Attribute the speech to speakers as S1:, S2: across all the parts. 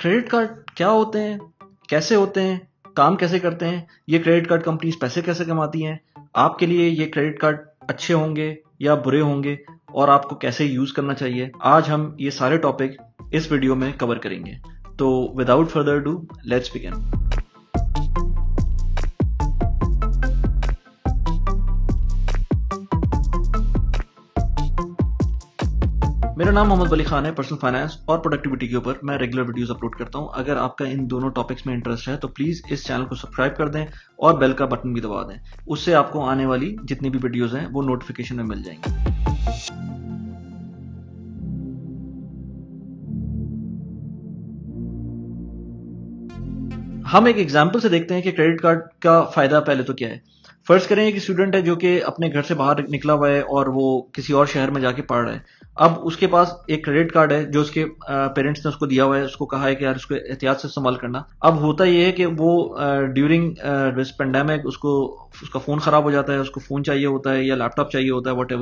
S1: credit card क्या होते हैं कैसे होते हैं काम कैसे करते हैं ये क्रेडिट कार्ड कंपनीज पैसे कैसे कमाती हैं आपके लिए ये क्रेडिट कार्ड अच्छे होंगे या बुरे होंगे और आपको कैसे यूज करना चाहिए आज हम ये सारे टॉपिक इस वीडियो में कवर करेंगे तो without further do let's begin मेरा नाम मोहम्मद अली खान है पर्सनल फाइनेंस और प्रोडक्टिविटी के ऊपर मैं रेगुलर वीडियोस अपलोड करता हूं अगर आपका इन दोनों टॉपिक्स में इंटरेस्ट है तो प्लीज इस चैनल को सब्सक्राइब कर दें और बेल का बटन भी दबा दें उससे आपको आने वाली जितनी भी वीडियोज हैं वो नोटिफिकेशन में मिल जाएंगी हम एक एग्जाम्पल से देखते हैं कि क्रेडिट कार्ड का फायदा पहले तो क्या है फर्ज करें कि स्टूडेंट है जो कि अपने घर से बाहर निकला हुआ है और वो किसी और शहर में जाके पढ़ रहा है अब उसके पास एक क्रेडिट कार्ड है जो उसके पेरेंट्स ने उसको दिया हुआ है उसको कहा है कि यार उसको एहतियात से इस्तेमाल करना अब होता यह है कि वो ड्यूरिंग दिस पेंडेमिक उसको उसका फ़ोन ख़राब हो जाता है उसको फ़ोन चाहिए होता है या लैपटॉप चाहिए होता है वट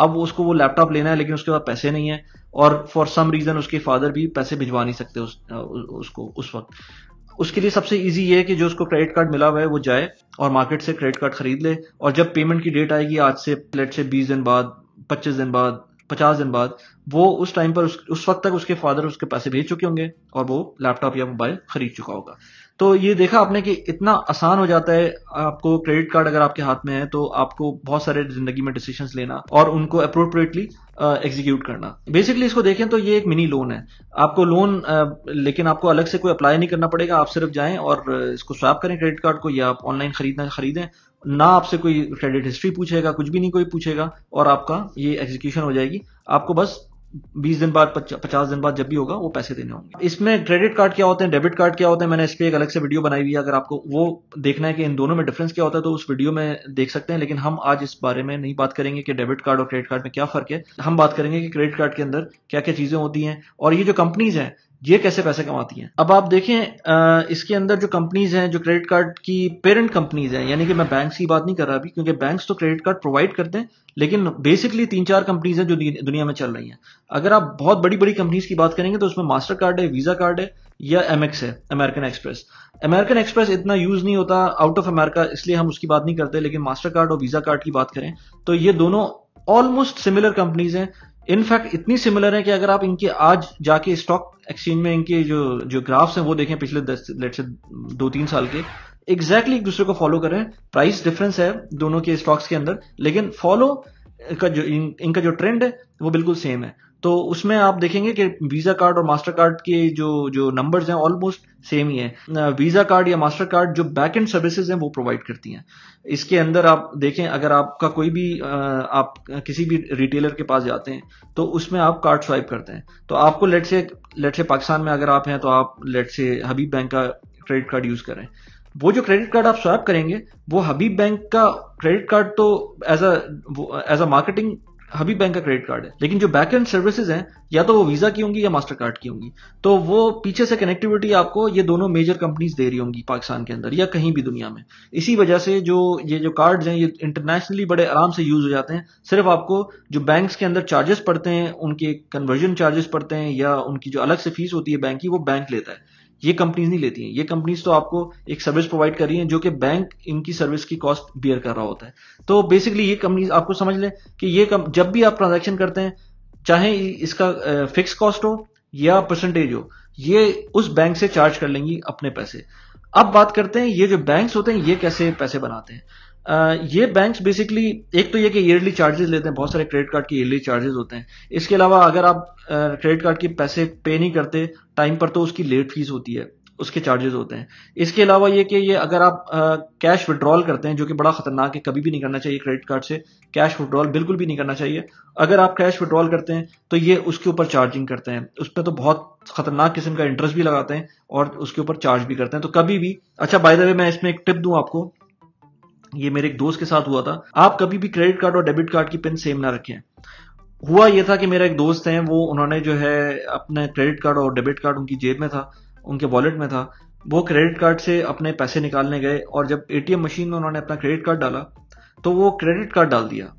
S1: अब उसको वो लैपटॉप लेना है लेकिन उसके पास पैसे नहीं है और फॉर सम रीज़न उसके फादर भी पैसे भिजवा नहीं सकते उस, उसको उस वक्त उसके लिए सबसे इजी ये है कि जो उसको क्रेडिट कार्ड मिला हुआ है वो जाए और मार्केट से क्रेडिट कार्ड खरीद ले और जब पेमेंट की डेट आएगी आज से प्लेट से बीस दिन बाद पच्चीस दिन बाद पचास दिन बाद वो उस टाइम पर उस, उस वक्त तक उसके फादर उसके पैसे भेज चुके होंगे और वो लैपटॉप या मोबाइल खरीद चुका होगा तो ये देखा आपने कि इतना आसान हो जाता है आपको क्रेडिट कार्ड अगर आपके हाथ में है तो आपको बहुत सारे जिंदगी में डिसीशन लेना और उनको अप्रोप्रिएटली एग्जीक्यूट करना बेसिकली इसको देखें तो ये एक मिनी लोन है आपको लोन लेकिन आपको अलग से कोई अप्लाई नहीं करना पड़ेगा आप सिर्फ जाएं और इसको स्वैप करें क्रेडिट कार्ड को या आप ऑनलाइन खरीदना खरीदें ना आपसे कोई क्रेडिट हिस्ट्री पूछेगा कुछ भी नहीं कोई पूछेगा और आपका ये एग्जीक्यूशन हो जाएगी आपको बस बीस दिन बाद पचास दिन बाद जब भी होगा वो पैसे देने होंगे इसमें क्रेडिट कार्ड क्या होते हैं डेबिट कार्ड क्या होते हैं मैंने इस पर एक अलग से वीडियो बनाई हुई है अगर आपको वो देखना है कि इन दोनों में डिफरेंस क्या होता है तो उस वीडियो में देख सकते हैं लेकिन हम आज इस बारे में नहीं बात करेंगे कि डेबिट कार्ड और क्रेडिट कार्ड में क्या फर्क है हम बात करेंगे कि क्रेडिट कार्ड के अंदर क्या क्या चीजें होती हैं और ये जो कंपनीज हैं ये कैसे पैसे कमाती हैं अब आप देखें इसके अंदर जो कंपनीज हैं जो क्रेडिट कार्ड की पेरेंट कंपनीज हैं यानी कि मैं बैंक्स की बात नहीं कर रहा अभी क्योंकि बैंक्स तो क्रेडिट कार्ड प्रोवाइड करते हैं लेकिन बेसिकली तीन चार कंपनीज हैं जो दुनिया में चल रही हैं अगर आप बहुत बड़ी बड़ी कंपनीज की बात करेंगे तो उसमें मास्टर कार्ड है वीजा कार्ड है या एमएक्स है अमेरिकन एक्सप्रेस अमेरिकन एक्सप्रेस इतना यूज नहीं होता आउट ऑफ अमेरिका इसलिए हम उसकी बात नहीं करते लेकिन मास्टर कार्ड और वीजा कार्ड की बात करें तो ये दोनों ऑलमोस्ट सिमिलर कंपनीज हैं इनफैक्ट इतनी सिमिलर है कि अगर आप इनके आज जाके स्टॉक एक्सचेंज में इनके जो जो ग्राफ्स हैं वो देखें पिछले दस लेट से दो तीन साल के एग्जैक्टली exactly एक दूसरे को फॉलो कर रहे हैं प्राइस डिफरेंस है दोनों के स्टॉक्स के अंदर लेकिन फॉलो का जो इन, इनका जो ट्रेंड है वो बिल्कुल सेम है तो उसमें आप देखेंगे कि वीज़ा कार्ड और मास्टर कार्ड के जो जो नंबर्स हैं ऑलमोस्ट सेम ही है वीज़ा कार्ड या मास्टर कार्ड जो बैक एंड सर्विसेज हैं वो प्रोवाइड करती हैं इसके अंदर आप देखें अगर आपका कोई भी आप किसी भी रिटेलर के पास जाते हैं तो उसमें आप कार्ड स्वाइप करते हैं तो आपको लेट से लेट से पाकिस्तान में अगर आप हैं तो आप लेट से हबीब बैंक का क्रेडिट कार्ड यूज़ करें वो जो क्रेडिट कार्ड आप स्वैप करेंगे वो हबीब बैंक का क्रेडिट कार्ड तो as as a marketing Habib Bank का क्रेडिट कार्ड है लेकिन जो बैक एंड सर्विसेज हैं या तो वो वीजा की होंगी या मास्टर कार्ड की होंगी तो वो पीछे से कनेक्टिविटी आपको ये दोनों मेजर कंपनीज दे रही होंगी पाकिस्तान के अंदर या कहीं भी दुनिया में इसी वजह से जो ये जो कार्ड्स हैं ये इंटरनेशनली बड़े आराम से यूज हो जाते हैं सिर्फ आपको जो बैंक के अंदर चार्जेस पड़ते हैं उनके कन्वर्जन चार्जेस पड़ते हैं या उनकी जो अलग से फीस होती है बैंक की वो बैंक लेता है ये कंपनीज नहीं लेती हैं ये कंपनीज तो आपको एक सर्विस प्रोवाइड कर रही हैं जो कि बैंक इनकी सर्विस की कॉस्ट बियर कर रहा होता है तो बेसिकली ये कंपनीज आपको समझ लें कि ये कम, जब भी आप ट्रांजेक्शन करते हैं चाहे इसका फिक्स कॉस्ट हो या परसेंटेज हो ये उस बैंक से चार्ज कर लेंगी अपने पैसे अब बात करते हैं ये जो बैंक होते हैं ये कैसे पैसे बनाते हैं ये बैंक्स बेसिकली एक तो ये कि ईयरली चार्जेस लेते हैं बहुत सारे क्रेडिट कार्ड के ईयरली चार्जेस होते हैं इसके अलावा अगर आप क्रेडिट कार्ड के पैसे पे नहीं करते टाइम पर तो उसकी लेट फीस होती है उसके चार्जेस होते हैं इसके अलावा ये कि ये अगर आप कैश विड्रॉल करते हैं जो कि बड़ा खतरनाक है कभी भी नहीं करना चाहिए क्रेडिट कार्ड से कैश विड्रॉल बिल्कुल भी नहीं करना चाहिए अगर आप कैश विड्रॉल करते हैं तो ये उसके ऊपर चार्जिंग करते हैं उस पर तो बहुत खतरनाक किस्म का इंटरेस्ट भी लगाते हैं और उसके ऊपर चार्ज भी करते हैं तो कभी भी अच्छा बाय द वे मैं इसमें एक टिप दूं आपको ये मेरे एक दोस्त के साथ हुआ था आप कभी भी क्रेडिट कार्ड और डेबिट कार्ड की पिन सेम ना रखें हुआ यह था कि मेरा एक दोस्त है वो उन्होंने जो है अपने क्रेडिट कार्ड और डेबिट कार्ड उनकी जेब में था उनके वॉलेट में था वो क्रेडिट कार्ड से अपने पैसे निकालने गए और जब एटीएम मशीन में उन्होंने अपना क्रेडिट कार्ड डाला तो वो क्रेडिट कार्ड डाल दिया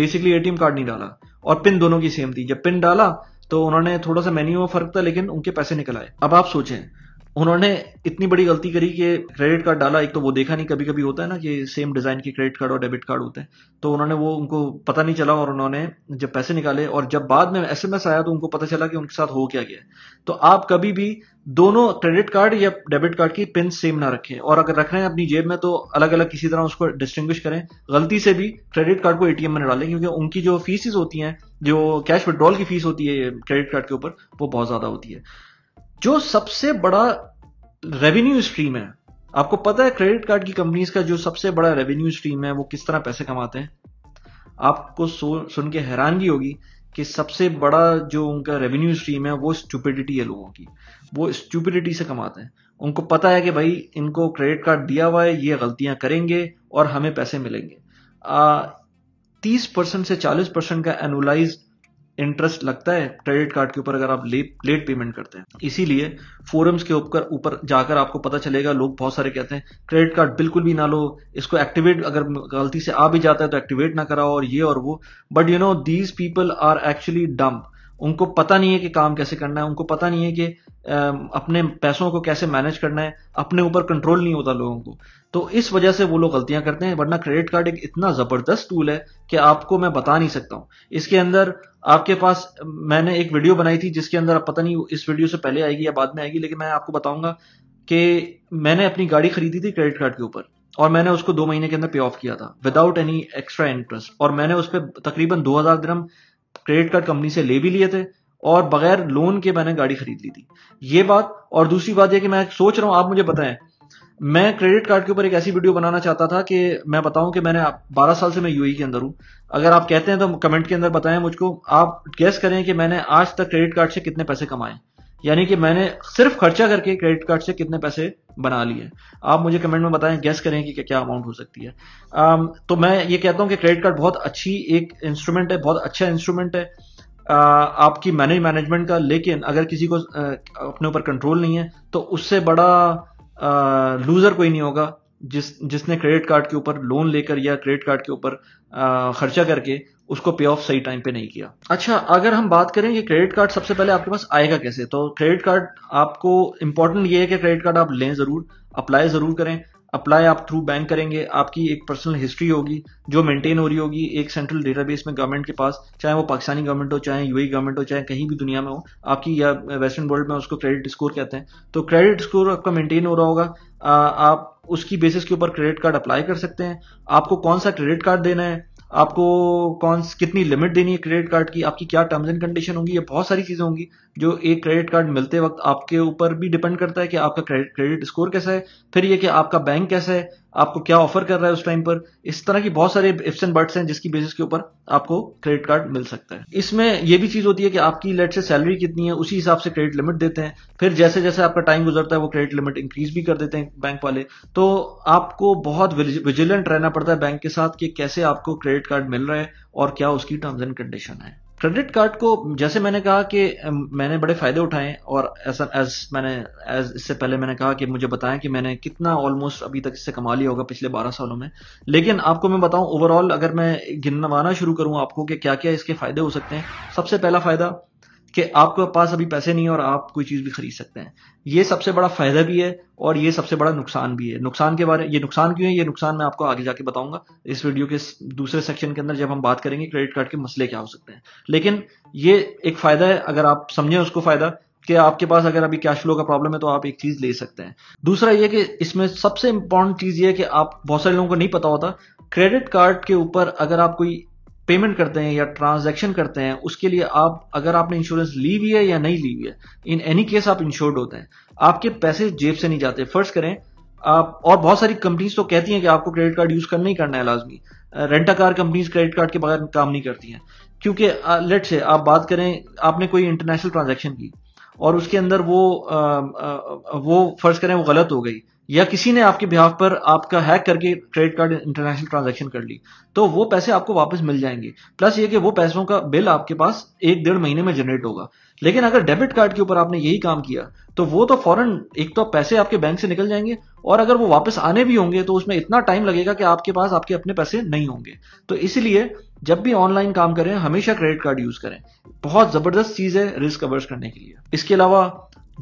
S1: बेसिकली एटीएम कार्ड नहीं डाला और पिन दोनों की सेम थी जब पिन डाला तो उन्होंने थोड़ा सा मेन्यू में फर्क था लेकिन उनके पैसे निकल आए अब आप सोचें उन्होंने इतनी बड़ी गलती करी कि क्रेडिट कार्ड डाला एक तो वो देखा नहीं कभी कभी होता है ना कि सेम डिज़ाइन के क्रेडिट कार्ड और डेबिट कार्ड होते हैं तो उन्होंने वो उनको पता नहीं चला और उन्होंने जब पैसे निकाले और जब बाद में एस आया तो उनको पता चला कि उनके साथ हो क्या गया तो आप कभी भी दोनों क्रेडिट कार्ड या डेबिट कार्ड की पिन सेम ना रखें और अगर रख रहे हैं अपनी जेब में तो अलग अलग किसी तरह उसको डिस्टिंग्विश करें गलती से भी क्रेडिट कार्ड को एटीएम में डालें क्योंकि उनकी जो फीसिस होती हैं जो कैश विड्रॉल की फीस होती है क्रेडिट कार्ड के ऊपर वो बहुत ज़्यादा होती है जो सबसे बड़ा रेवेन्यू स्ट्रीम है आपको पता है क्रेडिट कार्ड की कंपनीज का जो सबसे बड़ा रेवेन्यू स्ट्रीम है वो किस तरह पैसे कमाते हैं आपको सुन के हैरानगी होगी कि सबसे बड़ा जो उनका रेवेन्यू स्ट्रीम है वो स्टूपिडिटी है लोगों की वो स्टूपिडिटी से कमाते हैं उनको पता है कि भाई इनको क्रेडिट कार्ड दिया हुआ है ये गलतियां करेंगे और हमें पैसे मिलेंगे तीस परसेंट से चालीस परसेंट का एनुलाइज इंटरेस्ट लगता है क्रेडिट कार्ड के ऊपर अगर आप लेट लेट पेमेंट करते हैं इसीलिए फोरम्स के ऊपर ऊपर जाकर आपको पता चलेगा लोग बहुत सारे कहते हैं क्रेडिट कार्ड बिल्कुल भी ना लो इसको एक्टिवेट अगर गलती से आ भी जाता है तो एक्टिवेट ना कराओ और ये और वो but you know these people are actually dumb उनको पता नहीं है कि काम कैसे करना है उनको पता नहीं है कि अपने पैसों को कैसे मैनेज करना है अपने ऊपर कंट्रोल नहीं होता लोगों को तो इस वजह से वो लोग गलतियां करते हैं वरना क्रेडिट कार्ड एक इतना ज़बरदस्त टूल है कि आपको मैं बता नहीं सकता हूं इसके अंदर आपके पास मैंने एक वीडियो बनाई थी जिसके अंदर आप पता नहीं इस वीडियो से पहले आएगी या बाद में आएगी लेकिन मैं आपको बताऊंगा कि मैंने अपनी गाड़ी खरीदी थी क्रेडिट कार्ड के ऊपर और मैंने उसको दो महीने के अंदर पे ऑफ किया था विदाउट एनी एक्स्ट्रा इंटरेस्ट और मैंने उस पर तकरीबन दो हजार क्रेडिट कार्ड कंपनी से ले भी लिए थे और बगैर लोन के मैंने गाड़ी खरीद ली थी ये बात और दूसरी बात यह कि मैं सोच रहा हूं आप मुझे बताएं मैं क्रेडिट कार्ड के ऊपर एक ऐसी वीडियो बनाना चाहता था कि मैं बताऊं कि मैंने 12 साल से मैं यूएई e के अंदर हूं अगर आप कहते हैं तो कमेंट के अंदर बताएं मुझको आप गेस करें कि मैंने आज तक क्रेडिट कार्ड से कितने पैसे कमाए यानी कि मैंने सिर्फ खर्चा करके क्रेडिट कार्ड से कितने पैसे बना लिए आप मुझे कमेंट में बताएं गैस करें कि क्या अमाउंट हो सकती है um, तो मैं ये कहता हूं कि क्रेडिट कार्ड बहुत अच्छी एक इंस्ट्रूमेंट है बहुत अच्छा इंस्ट्रूमेंट है आ, uh, आपकी मैनेज मैनेजमेंट का लेकिन अगर किसी को आ, uh, अपने ऊपर कंट्रोल नहीं है तो उससे बड़ा आ, uh, लूजर कोई नहीं होगा जिस जिसने क्रेडिट कार्ड के ऊपर लोन लेकर या क्रेडिट कार्ड के ऊपर खर्चा करके उसको पे ऑफ सही टाइम पे नहीं किया अच्छा अगर हम बात करें कि क्रेडिट कार्ड सबसे पहले आपके पास आएगा कैसे तो क्रेडिट कार्ड आपको इंपॉर्टेंट ये है कि क्रेडिट कार्ड आप लें ज़रूर अप्लाई ज़रूर करें अप्लाई आप थ्रू बैंक करेंगे आपकी एक पर्सनल हिस्ट्री होगी जो मेंटेन हो रही होगी एक सेंट्रल डेटाबेस में गवर्नमेंट के पास चाहे वो पाकिस्तानी गवर्नमेंट हो चाहे यूएई गवर्नमेंट e हो चाहे कहीं भी दुनिया में हो आपकी या वेस्टर्न वर्ल्ड में उसको क्रेडिट स्कोर कहते हैं तो क्रेडिट स्कोर आपका मेंटेन हो रहा होगा आप उसकी बेसिस के ऊपर क्रेडिट कार्ड अप्लाई कर सकते हैं आपको कौन सा क्रेडिट कार्ड देना है आपको कौन कितनी लिमिट देनी है क्रेडिट कार्ड की आपकी क्या टर्म्स एंड कंडीशन होंगी ये बहुत सारी चीज़ें होंगी जो एक क्रेडिट कार्ड मिलते वक्त आपके ऊपर भी डिपेंड करता है कि आपका क्रेडिट स्कोर कैसा है फिर ये कि आपका बैंक कैसा है आपको क्या ऑफर कर रहा है उस टाइम पर इस तरह की बहुत सारे इफ्स एंड बर्ड्स हैं जिसकी बेसिस के ऊपर आपको क्रेडिट कार्ड मिल सकता है इसमें यह भी चीज होती है कि आपकी लेट से सैलरी कितनी है उसी हिसाब से क्रेडिट लिमिट देते हैं फिर जैसे जैसे आपका टाइम गुजरता है वो क्रेडिट लिमिट इंक्रीज भी कर देते हैं बैंक वाले तो आपको बहुत विजिलेंट रहना पड़ता है बैंक के साथ कि कैसे आपको क्रेडिट कार्ड मिल रहा है और क्या उसकी टर्म्स एंड कंडीशन है क्रेडिट कार्ड को जैसे मैंने कहा कि मैंने बड़े फायदे उठाए और ऐसा एज मैंने एज इससे पहले मैंने कहा कि मुझे बताएं कि मैंने कितना ऑलमोस्ट अभी तक इससे कमा लिया होगा पिछले 12 सालों में लेकिन आपको मैं बताऊं ओवरऑल अगर मैं गिनवाना शुरू करूं आपको कि क्या क्या इसके फायदे हो सकते हैं सबसे पहला फायदा कि आपके पास अभी पैसे नहीं है और आप कोई चीज़ भी खरीद सकते हैं ये सबसे बड़ा फ़ायदा भी है और ये सबसे बड़ा नुकसान भी है नुकसान के बारे ये नुकसान क्यों है ये नुकसान मैं आपको आगे जाके बताऊंगा इस वीडियो के दूसरे सेक्शन के अंदर जब हम बात करेंगे क्रेडिट कार्ड के मसले क्या हो सकते हैं लेकिन ये एक फ़ायदा है अगर आप समझें उसको फ़ायदा कि आपके पास अगर अभी कैश फ्लो का प्रॉब्लम है तो आप एक चीज़ ले सकते हैं दूसरा ये कि इसमें सबसे इंपॉर्टेंट चीज़ ये है कि आप बहुत सारे लोगों को नहीं पता होता क्रेडिट कार्ड के ऊपर अगर आप कोई पेमेंट करते हैं या ट्रांजैक्शन करते हैं उसके लिए आप अगर आपने इंश्योरेंस ली हुई है या नहीं ली हुई है इन एनी केस आप इंश्योर्ड होते हैं आपके पैसे जेब से नहीं जाते फर्ज करें आप और बहुत सारी कंपनीज तो कहती हैं कि आपको क्रेडिट कार्ड यूज करना ही करना है लाजमी rent a car companies credit card के बगैर काम नहीं करती हैं क्योंकि लेट से आप बात करें आपने कोई इंटरनेशनल ट्रांजेक्शन की और उसके अंदर वो आ, आ, वो फर्ज करें वो गलत हो गई या किसी ने आपके बिहार पर आपका हैक करके क्रेडिट कार्ड इंटरनेशनल ट्रांजैक्शन कर ली तो वो पैसे आपको वापस मिल जाएंगे प्लस ये कि वो पैसों का बिल आपके पास एक डेढ़ महीने में जनरेट होगा लेकिन अगर डेबिट कार्ड के ऊपर आपने यही काम किया तो वो तो फॉरन एक तो पैसे आपके बैंक से निकल जाएंगे और अगर वो वापस आने भी होंगे तो उसमें इतना टाइम लगेगा कि आपके पास आपके अपने पैसे नहीं होंगे तो इसलिए जब भी ऑनलाइन काम करें हमेशा क्रेडिट कार्ड यूज करें बहुत जबरदस्त चीज है रिस्क कवर्स करने के लिए इसके अलावा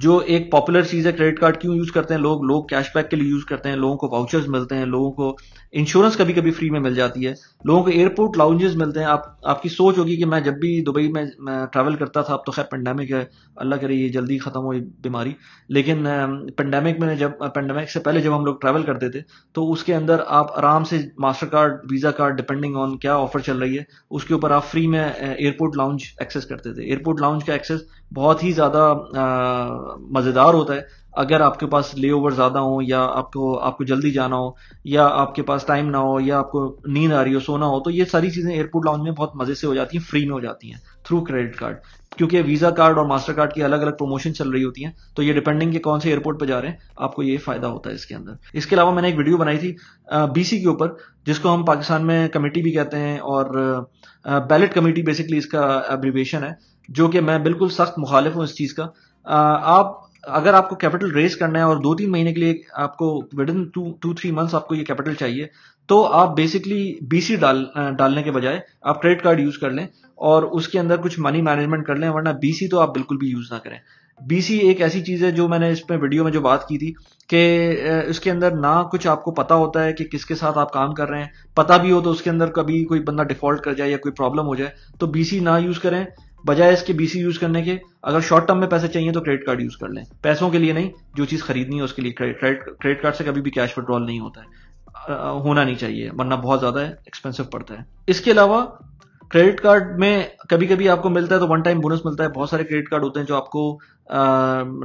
S1: जो एक पॉपुलर चीज़ है क्रेडिट कार्ड क्यों यूज़ करते हैं लोग लोग कैशबैक के लिए यूज़ करते हैं लोगों को वाउचर्स मिलते हैं लोगों को इंश्योरेंस कभी कभी फ्री में मिल जाती है लोगों को एयरपोर्ट लाउंजेस मिलते हैं आप आपकी सोच होगी कि मैं जब भी दुबई में ट्रैवल करता था अब तो खैर पेंडेमिक है अल्लाह करे ये जल्दी ख़त्म हो बीमारी लेकिन पेंडेमिक में जब पेंडेमिक से पहले जब हम लोग ट्रैवल करते थे तो उसके अंदर आप आराम से Mastercard Visa card depending on क्या ऑफर चल रही है उसके ऊपर आप फ्री में एयरपोर्ट लाउंज एक्सेस करते थे एयरपोर्ट लाउंज का एक्सेस बहुत ही ज़्यादा मज़ेदार होता है अगर आपके पास ले ओवर ज़्यादा हो या आपको आपको जल्दी जाना हो या आपके पास टाइम ना हो या आपको नींद आ रही हो सोना हो तो ये सारी चीज़ें एयरपोर्ट लाउंज में बहुत मज़े से हो जाती हैं फ्री में हो जाती हैं थ्रू क्रेडिट कार्ड क्योंकि वीज़ा कार्ड और मास्टर कार्ड की अलग अलग प्रमोशन चल रही होती हैं तो ये डिपेंडिंग के कौन से एयरपोर्ट पर जा रहे हैं आपको ये फ़ायदा होता है इसके अंदर इसके अलावा मैंने एक वीडियो बनाई थी बीसी के ऊपर जिसको हम पाकिस्तान में कमेटी भी कहते हैं और बैलेट कमेटी बेसिकली इसका एब्रीवेशन है जो कि मैं बिल्कुल सख्त मुखालिफ हूँ इस चीज़ का आप अगर आपको कैपिटल रेज करना है और दो तीन महीने के लिए आपको within two two three months आपको ये कैपिटल चाहिए तो आप बेसिकली बीसी डाल डालने के बजाय आप क्रेडिट कार्ड यूज कर लें और उसके अंदर कुछ मनी मैनेजमेंट कर लें वरना बीसी तो आप बिल्कुल भी यूज ना करें बीसी एक ऐसी चीज है जो मैंने इसमें वीडियो में जो बात की थी कि इसके अंदर ना कुछ आपको पता होता है कि किसके साथ आप काम कर रहे हैं पता भी हो तो उसके अंदर कभी कोई बंदा डिफॉल्ट कर जाए या कोई प्रॉब्लम हो जाए तो बीसी ना यूज करें बजाय इसके बीसी यूज करने के अगर शॉर्ट टर्म में पैसे चाहिए तो क्रेडिट कार्ड यूज कर लें पैसों के लिए नहीं जो चीज खरीदनी है उसके लिए क्रेडिट कार्ड से कभी भी कैश विड्रॉल नहीं होता है होना नहीं चाहिए वरना बहुत ज्यादा एक्सपेंसिव पड़ता है इसके अलावा क्रेडिट कार्ड में कभी कभी आपको मिलता है तो वन टाइम बोनस मिलता है बहुत सारे क्रेडिट कार्ड होते हैं जो आपको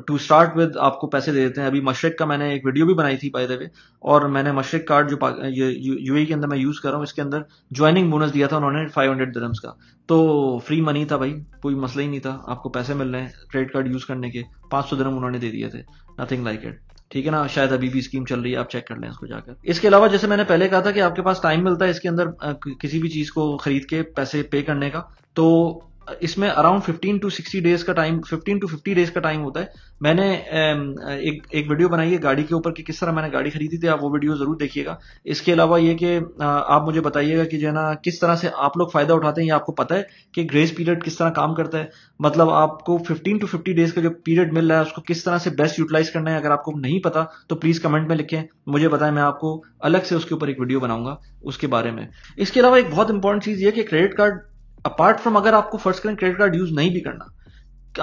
S1: टू स्टार्ट विद आपको पैसे दे देते हैं अभी मशरक का मैंने एक वीडियो भी बनाई थी बाय द वे और मैंने मशरक कार्ड जो यूए e के अंदर मैं यूज़ कर रहा हूँ इसके अंदर ज्वाइनिंग बोनस दिया था उन्होंने 500 हंड्रेड दरम्स का तो फ्री मनी था भाई कोई मसला ही नहीं था आपको पैसे मिल रहे हैं क्रेडिट कार्ड यूज़ करने के पांच सौ दरम उन्होंने दे दिए थे नथिंग लाइक इट ठीक है ना शायद अभी भी स्कीम चल रही है आप चेक कर लें इसको जाकर इसके अलावा जैसे मैंने पहले कहा था कि आपके पास टाइम मिलता है इसके अंदर किसी भी चीज़ को खरीद के पैसे पे करने का तो इसमें अराउंड 15 टू 60 डेज का टाइम 15 टू 50 डेज का टाइम होता है मैंने एक एक वीडियो बनाई है गाड़ी के ऊपर कि किस तरह मैंने गाड़ी खरीदी थी आप वो वीडियो जरूर देखिएगा इसके अलावा ये कि आप मुझे बताइएगा कि जो है ना किस तरह से आप लोग फायदा उठाते हैं या आपको पता है कि ग्रेस पीरियड किस तरह काम करता है मतलब आपको फिफ्टीन टू फिफ्टी डेज का जो पीरियड मिल रहा है उसको किस तरह से बेस्ट यूटिलाइज करना है अगर आपको नहीं पता तो प्लीज कमेंट में लिखें मुझे बताएं मैं आपको अलग से उसके ऊपर एक वीडियो बनाऊंगा उसके बारे में इसके अलावा एक बहुत इंपॉर्टेंट चीज ये कि क्रेडिट कार्ड अपार्ट फ्रॉम अगर आपको फर्स्ट करें क्रेडिट कार्ड यूज नहीं भी करना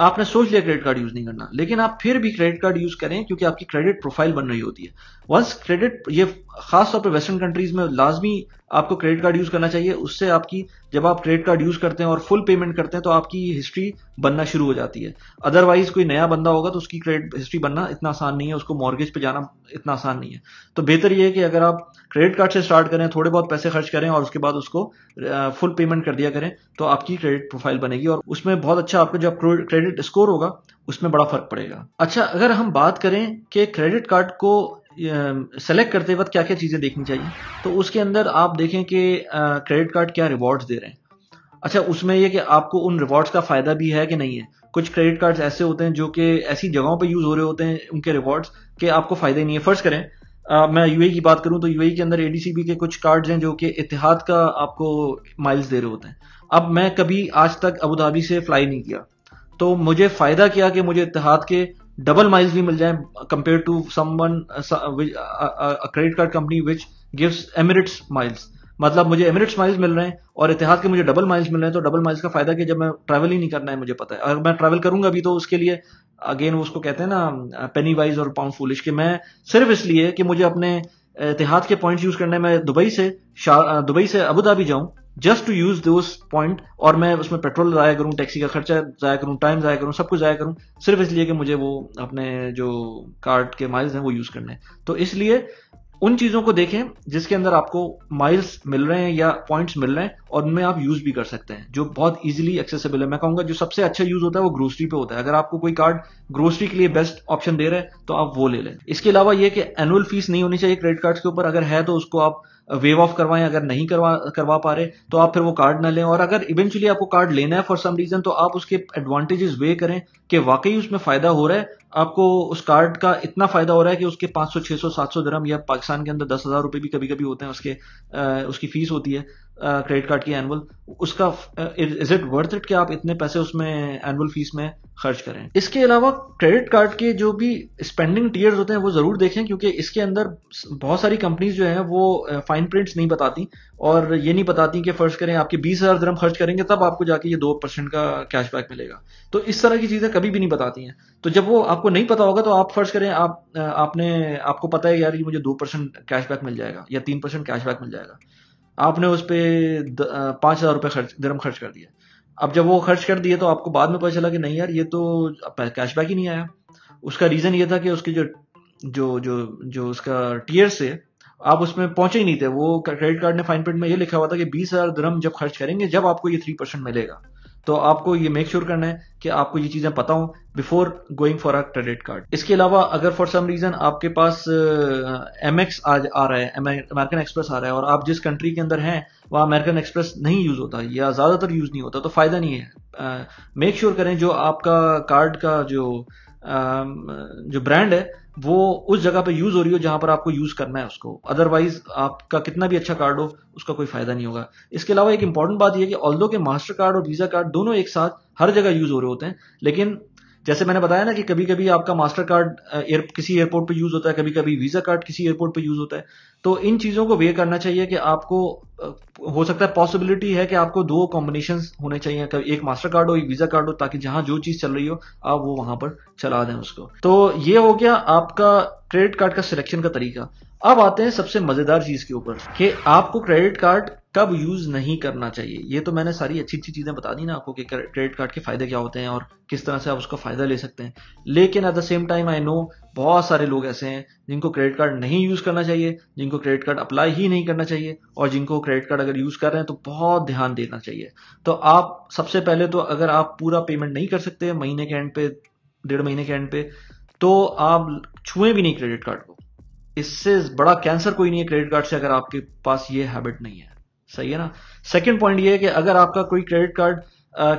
S1: आपने सोच लिया क्रेडिट कार्ड यूज नहीं करना लेकिन आप फिर भी क्रेडिट कार्ड यूज करें क्योंकि आपकी क्रेडिट प्रोफाइल बन रही होती है वंस क्रेडिट ये खास तौर पर वेस्टर्न कंट्रीज में लाजमी आपको क्रेडिट कार्ड यूज करना चाहिए उससे आपकी जब आप क्रेडिट कार्ड यूज करते हैं और फुल पेमेंट करते हैं तो आपकी हिस्ट्री बनना शुरू हो जाती है अदरवाइज कोई नया बंदा होगा तो उसकी क्रेडिट हिस्ट्री बनना इतना आसान नहीं है उसको मॉर्गेज पे जाना इतना आसान नहीं है तो बेहतर यह है कि अगर आप क्रेडिट कार्ड से स्टार्ट करें थोड़े बहुत पैसे खर्च करें और उसके बाद उसको फुल पेमेंट कर दिया करें तो आपकी क्रेडिट प्रोफाइल बनेगी और उसमें बहुत अच्छा आपका जब क्रेडिट स्कोर होगा उसमें बड़ा फर्क पड़ेगा अच्छा अगर हम बात करें कि क्रेडिट कार्ड को सेलेक्ट करते वक्त क्या क्या चीज़ें देखनी चाहिए तो उसके अंदर आप देखें कि क्रेडिट कार्ड क्या रिवॉर्ड्स दे रहे हैं अच्छा उसमें यह कि आपको उन रिवॉर्ड्स का फ़ायदा भी है कि नहीं है कुछ क्रेडिट कार्ड्स ऐसे होते हैं जो कि ऐसी जगहों पर यूज़ हो रहे होते हैं उनके रिवॉर्ड्स के आपको फ़ायदा ही नहीं है फ़र्ज़ करें आ, मैं यूएई की बात करूं तो यूएई के अंदर एडीसीबी के कुछ कार्ड्स हैं जो कि इतिहाद का आपको माइल्स दे रहे होते हैं अब मैं कभी आज तक अबू धाबी से फ्लाई नहीं किया तो मुझे फ़ायदा किया कि मुझे इतिहाद के डबल माइल्स भी मिल जाए compare to some credit card company which which gives miles मतलब मुझे एमिरेट्स माइल्स मिल रहे हैं और इतिहास के मुझे डबल माइल्स मिल रहे हैं तो डबल माइल्स का फायदा कि जब मैं ट्रैवल ही नहीं करना है मुझे पता है अगर मैं ट्रैवल करूंगा भी तो उसके लिए अगेन उसको कहते हैं ना पेनी uh, वाइज और पाउंड फूलिश कि मैं सिर्फ इसलिए कि मुझे अपने इतिहास के पॉइंट्स यूज करने में दुबई से uh, दुबई से अबू धाबी जाऊं just to use those point और मैं उसमें पेट्रोल ज़ाया करूं टैक्सी का खर्चा ज़ाया करूं टाइम ज़ाया करूं सब कुछ ज़ाया करूं सिर्फ इसलिए कि मुझे वो अपने जो कार्ड के माइल्स हैं वो यूज़ करने हैं तो इसलिए उन चीज़ों को देखें जिसके अंदर आपको माइल्स मिल रहे हैं या पॉइंट्स मिल रहे हैं और उनमें आप यूज भी कर सकते हैं जो बहुत इजीली एक्सेसिबल है मैं कहूंगा जो सबसे अच्छा यूज होता है वो ग्रोसरी पे होता है अगर आपको कोई कार्ड ग्रोसरी के लिए बेस्ट ऑप्शन दे रहे हैं तो आप वो ले लें इसके अलावा ये कि एनुअल फीस नहीं होनी चाहिए क्रेडिट कार्ड के ऊपर अगर है तो उसको आप वेव ऑफ करवाएं अगर नहीं करवा करवा पा रहे तो आप फिर वो कार्ड ना लें और अगर इवेंचुअली आपको कार्ड लेना है फॉर सम रीजन तो आप उसके एडवांटेजेस वे करें कि वाकई उसमें फायदा हो रहा है आपको उस कार्ड का इतना फायदा हो रहा है कि उसके 500 600 700 सौ या पाकिस्तान के अंदर दस हजार रुपए भी कभी कभी होते हैं उसके आ, उसकी फीस होती है क्रेडिट कार्ड की एनुअल उसका इज इट वर्थ इट कि आप इतने पैसे उसमें एनुअल फीस में खर्च करें इसके अलावा क्रेडिट कार्ड के जो भी स्पेंडिंग टीयर्स होते हैं वो जरूर देखें क्योंकि इसके अंदर बहुत सारी कंपनीज जो है वो फाइन प्रिंट्स नहीं बताती और ये नहीं बताती कि फर्ज करें आपके बीस हजार धर्म खर्च करेंगे तब आपको जाके ये दो परसेंट का कैशबैक मिलेगा तो इस तरह की चीजें कभी भी नहीं बताती हैं तो जब वो आपको नहीं पता होगा तो आप फर्ज करें आप आपने आपको पता है यार ये मुझे दो परसेंट कैशबैक मिल जाएगा या तीन परसेंट कैशबैक मिल जाएगा आपने उस पर पाँच हज़ार रुपये खर्च दरम खर्च कर दिया अब जब वो खर्च कर दिए तो आपको बाद में पता चला कि नहीं यार ये तो कैशबैक ही नहीं आया उसका रीज़न ये था कि उसके जो जो जो जो उसका टीयर से आप उसमें पहुंचे ही नहीं थे वो क्रेडिट कार्ड ने फाइन प्रिंट में ये लिखा हुआ था कि बीस हज़ार दरम जब खर्च करेंगे जब आपको ये थ्री परसेंट मिलेगा तो आपको ये मेक श्योर sure करना है कि आपको ये चीज़ें पता हो before going for a credit card इसके अलावा अगर फॉर सम रीज़न आपके पास एम uh, आज आ रहा है अमेरिकन एक्सप्रेस आ रहा है और आप जिस कंट्री के अंदर हैं वहाँ अमेरिकन एक्सप्रेस नहीं यूज़ होता या ज़्यादातर यूज़ नहीं होता तो फ़ायदा नहीं है मेक श्योर sure करें जो आपका कार्ड का जो uh, जो ब्रांड है वो उस जगह पे यूज हो रही हो जहां पर आपको यूज करना है उसको अदरवाइज आपका कितना भी अच्छा कार्ड हो उसका कोई फायदा नहीं होगा इसके अलावा एक इंपॉर्टेंट बात यह कि ऑल्दो के मास्टर कार्ड और वीजा कार्ड दोनों एक साथ हर जगह यूज हो रहे होते हैं लेकिन जैसे मैंने बताया ना कि कभी कभी आपका मास्टर कार्ड एर, किसी एयरपोर्ट पर यूज होता है कभी कभी वीजा कार्ड किसी एयरपोर्ट पर यूज होता है तो इन चीजों को वे करना चाहिए कि आपको हो सकता है पॉसिबिलिटी है कि आपको दो कॉम्बिनेशन होने चाहिए एक मास्टर कार्ड हो एक वीजा कार्ड हो ताकि जहां जो चीज चल रही हो आप वो वहां पर चला दें उसको तो ये हो गया आपका क्रेडिट कार्ड का सिलेक्शन का तरीका अब आते हैं सबसे मजेदार चीज के ऊपर कि आपको क्रेडिट कार्ड कब यूज नहीं करना चाहिए ये तो मैंने सारी अच्छी अच्छी चीजें बता दी ना आपको कि क्रेडिट कार्ड के फायदे क्या होते हैं और किस तरह से आप उसका फायदा ले सकते हैं लेकिन at the same time I know बहुत सारे लोग ऐसे हैं जिनको क्रेडिट कार्ड नहीं यूज करना चाहिए जिनको क्रेडिट कार्ड अप्लाई ही नहीं करना चाहिए और जिनको क्रेडिट कार्ड अगर यूज कर रहे हैं तो बहुत ध्यान देना चाहिए तो आप सबसे पहले तो अगर आप पूरा पेमेंट नहीं कर सकते महीने के एंड पे डेढ़ महीने के एंड पे तो आप छुए भी नहीं क्रेडिट कार्ड को इससे बड़ा कैंसर कोई नहीं है क्रेडिट कार्ड से अगर आपके पास ये हैबिट नहीं है सही है ना सेकंड पॉइंट ये है कि अगर आपका कोई क्रेडिट कार्ड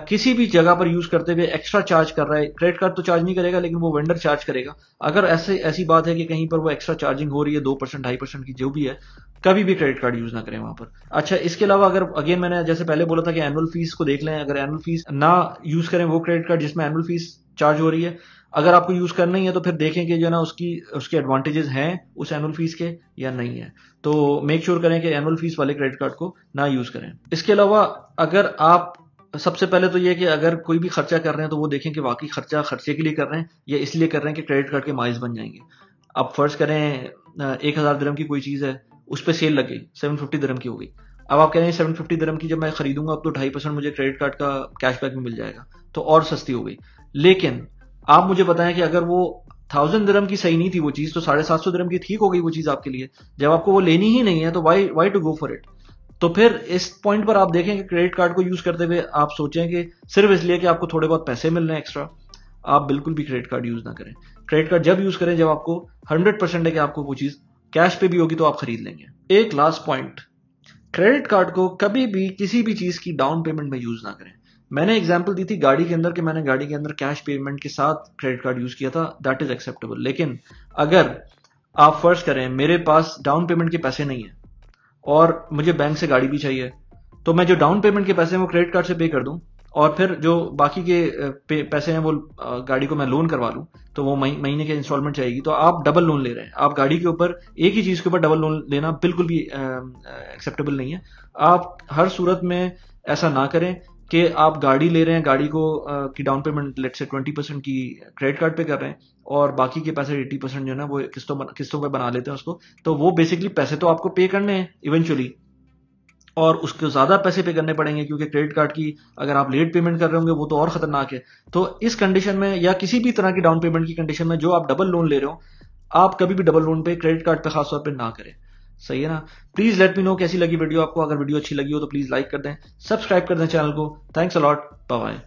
S1: किसी भी जगह पर यूज करते हुए एक्स्ट्रा चार्ज कर रहा है क्रेडिट कार्ड तो चार्ज नहीं करेगा लेकिन वो वेंडर चार्ज करेगा अगर ऐसे ऐसी बात है कि कहीं पर वो एक्स्ट्रा चार्जिंग हो रही है दो परसेंट ढाई परसेंट की जो भी है कभी भी क्रेडिट कार्ड यूज ना करें वहां पर अच्छा इसके अलावा अगर अगेन मैंने जैसे पहले बोला था कि एनुअल फीस को देख लें अगर एनुअल फीस ना यूज करें वो क्रेडिट कार्ड जिसमें एनुअल फीस चार्ज हो रही है अगर आपको यूज करना ही है तो फिर देखें कि जो ना उसकी उसके एडवांटेजेस हैं उस एनुअल फीस के या नहीं है तो मेक श्योर sure करें कि एनुअल फीस वाले क्रेडिट कार्ड को ना यूज करें इसके अलावा अगर आप सबसे पहले तो ये कि अगर कोई भी खर्चा कर रहे हैं तो वो देखें कि वाकई खर्चा खर्चे के लिए कर रहे हैं या इसलिए कर रहे हैं कि क्रेडिट कार्ड के माइल्स बन जाएंगे आप फर्ज करें एक हज़ार दरम की कोई चीज़ है उस पर सेल लग गई सेवन फिफ्टी दरम की हो गई अब आप कह रहे हैं सेवन फिफ्टी दरम की जब मैं खरीदूंगा अब तो ढाई परसेंट मुझे क्रेडिट कार्ड का कैशबैक भी मिल जाएगा तो और सस्ती हो गई लेकिन आप मुझे बताएं कि अगर वो थाउजेंड दरम की सही नहीं थी वो चीज़ तो साढ़े सात सौ दरम की ठीक हो गई वो चीज़ आपके लिए जब आपको वो लेनी ही नहीं है तो why why to go for it तो फिर इस पॉइंट पर आप देखें कि क्रेडिट कार्ड को यूज़ करते हुए आप सोचें कि सिर्फ इसलिए कि आपको थोड़े बहुत पैसे मिल रहे हैं एक्स्ट्रा आप बिल्कुल भी क्रेडिट कार्ड यूज़ ना करें क्रेडिट कार्ड जब यूज़ करें जब आपको हंड्रेड परसेंट है कि आपको वो चीज़ कैश पे भी होगी तो आप खरीद लेंगे एक लास्ट पॉइंट क्रेडिट कार्ड को कभी भी किसी भी चीज़ की डाउन पेमेंट में यूज़ ना करें मैंने एग्जाम्पल दी थी गाड़ी के अंदर कि मैंने गाड़ी के अंदर कैश पेमेंट के साथ क्रेडिट कार्ड यूज किया था दैट इज एक्सेप्टेबल लेकिन अगर आप फर्ज करें मेरे पास डाउन पेमेंट के पैसे नहीं है और मुझे बैंक से गाड़ी भी चाहिए तो मैं जो डाउन पेमेंट के पैसे हैं वो क्रेडिट कार्ड से पे कर दूं और फिर जो बाकी के पैसे हैं वो गाड़ी को मैं लोन करवा लूँ तो वो महीने के इंस्टॉलमेंट चाहिएगी तो आप डबल लोन ले रहे हैं आप गाड़ी के ऊपर एक ही चीज़ के ऊपर डबल लोन लेना बिल्कुल भी एक्सेप्टेबल नहीं है आप हर सूरत में ऐसा ना करें कि आप गाड़ी ले रहे हैं गाड़ी को आ, की down payment let say twenty percent की क्रेडिट कार्ड पे कर रहे हैं और बाकी के पैसे एट्टी परसेंट जो है ना वो किस्तों किस्तों पे बना लेते हैं उसको तो वो बेसिकली पैसे तो आपको पे करने हैं इवेंचुअली और उसको ज़्यादा पैसे पे करने पड़ेंगे क्योंकि क्रेडिट कार्ड की अगर आप लेट पेमेंट कर रहे होंगे वो तो और ख़तरनाक है तो इस कंडीशन में या किसी भी तरह की डाउन पेमेंट की कंडीशन में जो आप डबल लोन ले रहे हो आप कभी भी डबल लोन पे क्रेडिट कार्ड पे खासतौर पर ना करें सही है ना प्लीज लेट मी नो कैसी लगी वीडियो आपको अगर वीडियो अच्छी लगी हो तो प्लीज लाइक कर दें सब्सक्राइब कर दें चैनल को थैंक्स अलॉट बाय